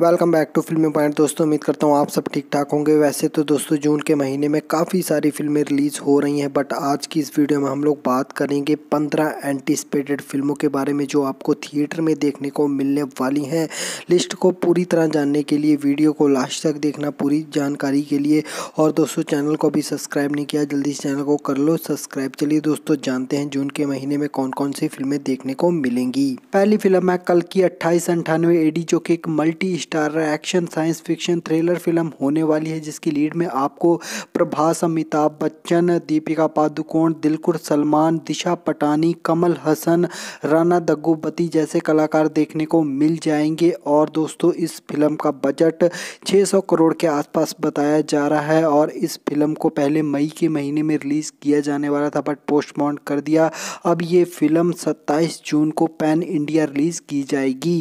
Welcome back to filmy point दोस्तों उम्मीद करता हूँ आप सब ठीक ठाक होंगे वैसे तो दोस्तों जून के महीने में काफ़ी सारी फिल्में रिलीज़ हो रही हैं बट आज की इस वीडियो में हम लोग बात करेंगे पंद्रह एंटिसपेटेड फिल्मों के बारे में जो आपको थिएटर में देखने को मिलने वाली हैं लिस्ट को पूरी तरह जानने के लिए वीडियो को लास्ट तक देखना पूरी जानकारी के लिए और दोस्तों चैनल को अभी सब्सक्राइब नहीं किया जल्दी इस चैनल को कर लो सब्सक्राइब चलिए दोस्तों जानते हैं जून के महीने में कौन कौन सी फिल्में देखने को मिलेंगी पहली फिल्म है कल की अट्ठाईस अंठानवे एडी जो कि एक multi star action science fiction thriller film होने वाली है जिसकी लीड में आपको प्रभास अमिताभ बच्चन दीपिका पादुकोण दिलकुर सलमान दिशा पटानी कमल हसन राना दग्गुबती जैसे कलाकार देखने को मिल जाएंगे और दोस्तों इस फिल्म का बजट 600 करोड़ के आसपास बताया जा रहा है और इस फिल्म को पहले मई के महीने में रिलीज़ किया जाने वाला था बट पोस्टपोन कर दिया अब ये फिल्म 27 जून को पैन इंडिया रिलीज़ की जाएगी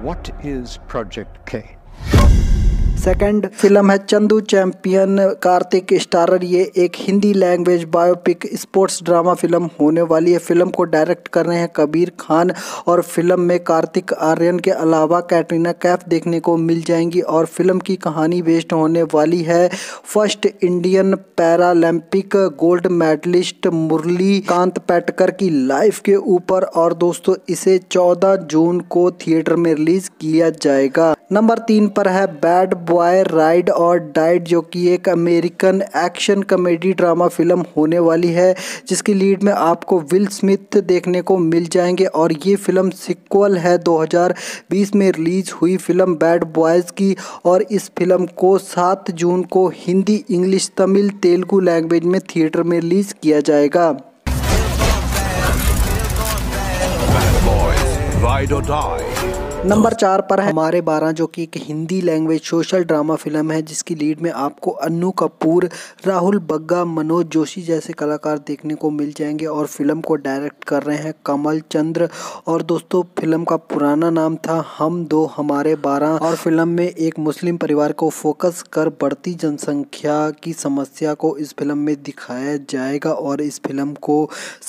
What is Project K? Second film है चंदू चैंपियन कार्तिक स्टारर ये एक Hindi language biopic sports drama film होने वाली है फिल्म को डायरेक्ट कर रहे हैं कबीर खान और फिल्म में कार्तिक आर्यन के अलावा कैटरीना कैफ देखने को मिल जाएंगी और फिल्म की कहानी बेस्ड होने वाली है first Indian Paralympic gold medalist Murlikant Petkar की लाइफ के ऊपर और दोस्तों इसे चौदह जून को थिएटर में रिलीज किया जाएगा नंबर तीन पर है बैड बॉय राइड और डाइड जो कि एक American action comedy drama film होने वाली है जिसकी लीड में आपको विल स्मिथ देखने को मिल जाएंगे और ये फिल्म सिक्वल है 2020 में रिलीज हुई फिल्म बैड बॉयज़ की और इस फिल्म को 7 जून को हिंदी इंग्लिश तमिल तेलुगू लैंग्वेज में थिएटर में रिलीज़ किया जाएगा राइड और डाई नंबर चार पर है हमारे बारह जो कि एक Hindi language social drama film है जिसकी लीड में आपको अन्नू कपूर राहुल बग्गा मनोज जोशी जैसे कलाकार देखने को मिल जाएंगे और फिल्म को डायरेक्ट कर रहे हैं कमल चंद्र और दोस्तों फिल्म का पुराना नाम था हम दो हमारे बारह और फिल्म में एक मुस्लिम परिवार को फोकस कर बढ़ती जनसंख्या की समस्या को इस फिल्म में दिखाया जाएगा और इस फिल्म को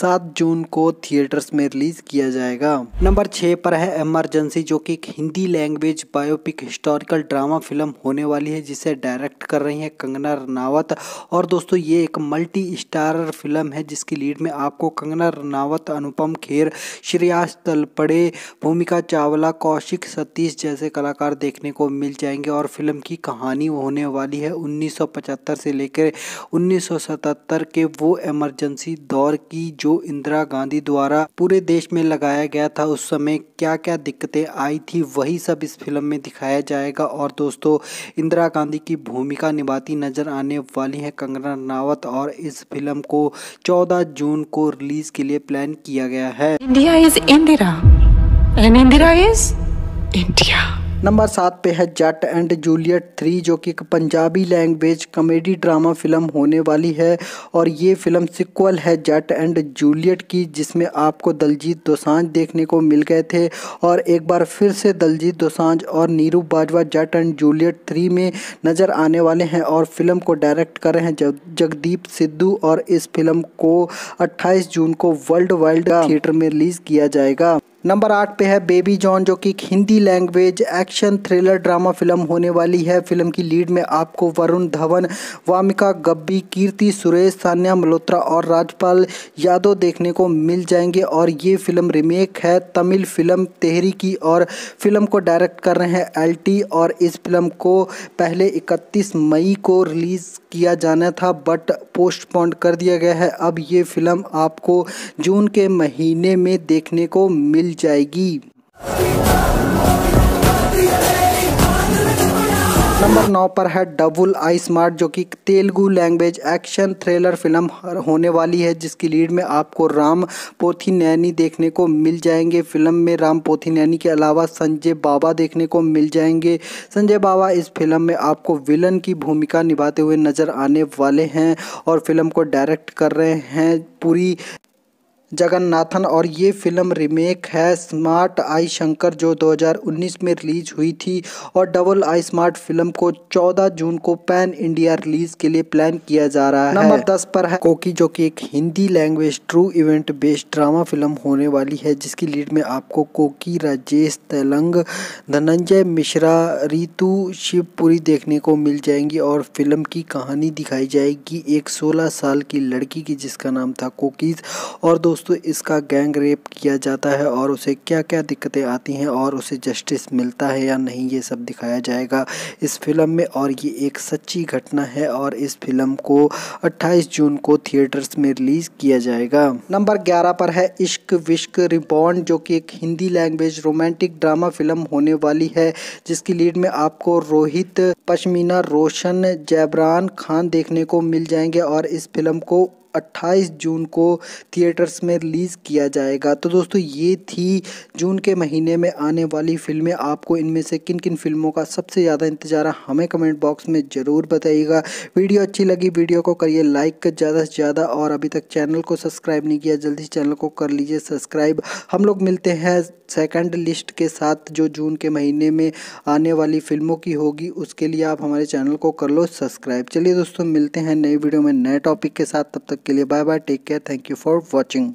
सात जून को थिएटर्स में रिलीज किया जाएगा नंबर छः पेपर है एमरजेंसी जो कि एक Hindi language biopic historical drama film होने वाली है जिसे डायरेक्ट कर रही हैं कंगना रनावत और दोस्तों ये एक मल्टी स्टारर फिल्म है जिसकी लीड में आपको कंगना रनावत अनुपम खेर श्रेयास तलपड़े भूमिका चावला कौशिक सतीश जैसे कलाकार देखने को मिल जाएंगे और फिल्म की कहानी होने वाली है उन्नीस से लेकर उन्नीस के वो एमरजेंसी दौर की जो इंदिरा गांधी द्वारा पूरे देश में लगाया गया था उस समय क्या क्या दिक्कतें आई थी वही सब इस फिल्म में दिखाया जाएगा और दोस्तों इंदिरा गांधी की भूमिका निभाती नजर आने वाली है कंगना रनावत और इस फिल्म को 14 जून को रिलीज के लिए प्लान किया गया है India is Indira and Indira is India नंबर सात पे है जट एंड जूलियट थ्री जो कि एक Punjabi language comedy drama film होने वाली है और ये फिल्म सिक्वल है जट एंड जूलियट की जिसमें आपको दलजीत दोसांझ देखने को मिल गए थे और एक बार फिर से दलजीत दोसांझ और Neeru Bajwa Jatt and Juliet three में नज़र आने वाले हैं और फिल्म को डायरेक्ट कर रहे हैं जगदीप सिद्धू और इस फिल्म को अट्ठाईस जून को वर्ल्ड वाइल्ड थिएटर में रिलीज़ किया जाएगा नंबर आठ पे है बेबी जॉन जो कि Hindi language action thriller drama film होने वाली है फिल्म की लीड में आपको वरुण धवन वामिका गब्बी कीर्ति सुरेश सान्या मल्होत्रा और राजपाल यादव देखने को मिल जाएंगे और ये फिल्म रिमेक है तमिल फिल्म तेहरी की और फिल्म को डायरेक्ट कर रहे हैं एल और इस फिल्म को पहले इकतीस मई को रिलीज़ किया जाना था बट पोस्टपोन्ड कर दिया गया है अब ये फिल्म आपको जून के महीने में देखने को मिल मिल जाएगी नंबर नौ पर है डबुल आई स्मार्ट जो कि Telugu language action thriller film होने वाली है जिसकी लीड में आपको राम पोथी नैनी देखने को मिल जाएंगे फिल्म में राम पोथी नैनी के अलावा संजय बाबा देखने को मिल जाएंगे संजय बाबा इस फिल्म में आपको विलन की भूमिका निभाते हुए नज़र आने वाले हैं और फिल्म को डायरेक्ट कर रहे हैं पूरी जगन्नाथन और ये फिल्म रीमेक है स्मार्ट आई शंकर जो 2019 में रिलीज हुई थी और डबल आई स्मार्ट फिल्म को 14 जून को पैन इंडिया रिलीज के लिए प्लान किया जा रहा है नंबर 10 पर है कोकी जो कि एक Hindi language true event based drama film होने वाली है जिसकी लीड में आपको कोकी राजेश तेलंग धनंजय मिश्रा रितु शिवपुरी देखने को मिल जाएंगी और फिल्म की कहानी दिखाई जाएगी एक सोलह साल की लड़की की जिसका नाम था कोकीज और दो दोस्तों इसका गैंग रेप किया जाता है और उसे क्या क्या दिक्कतें आती हैं और उसे जस्टिस मिलता है या नहीं ये सब दिखाया जाएगा इस फिल्म में और ये एक सच्ची घटना है और इस फिल्म को 28 जून को थिएटर्स में रिलीज़ किया जाएगा नंबर 11 पर है इश्क विश्क रिबॉन्ड जो कि एक Hindi language romantic drama film होने वाली है जिसकी लीड में आपको रोहित पश्मीना रोशन जैबरान खान देखने को मिल जाएंगे और इस फिल्म को 28 जून को थिएटर्स में रिलीज़ किया जाएगा तो दोस्तों ये थी जून के महीने में आने वाली फिल्में आपको इनमें से किन किन फिल्मों का सबसे ज़्यादा इंतजार है हमें कमेंट बॉक्स में ज़रूर बताइएगा वीडियो अच्छी लगी वीडियो को करिए लाइक ज़्यादा से ज़्यादा और अभी तक चैनल को सब्सक्राइब नहीं किया जल्दी चैनल को कर लीजिए सब्सक्राइब हम लोग मिलते हैं सेकेंड लिस्ट के साथ जो जून के महीने में आने वाली फिल्मों की होगी उसके लिए आप हमारे चैनल को कर लो सब्सक्राइब चलिए दोस्तों मिलते हैं नई वीडियो में नए टॉपिक के साथ तब तक तक के लिए bye bye take care thank you for watching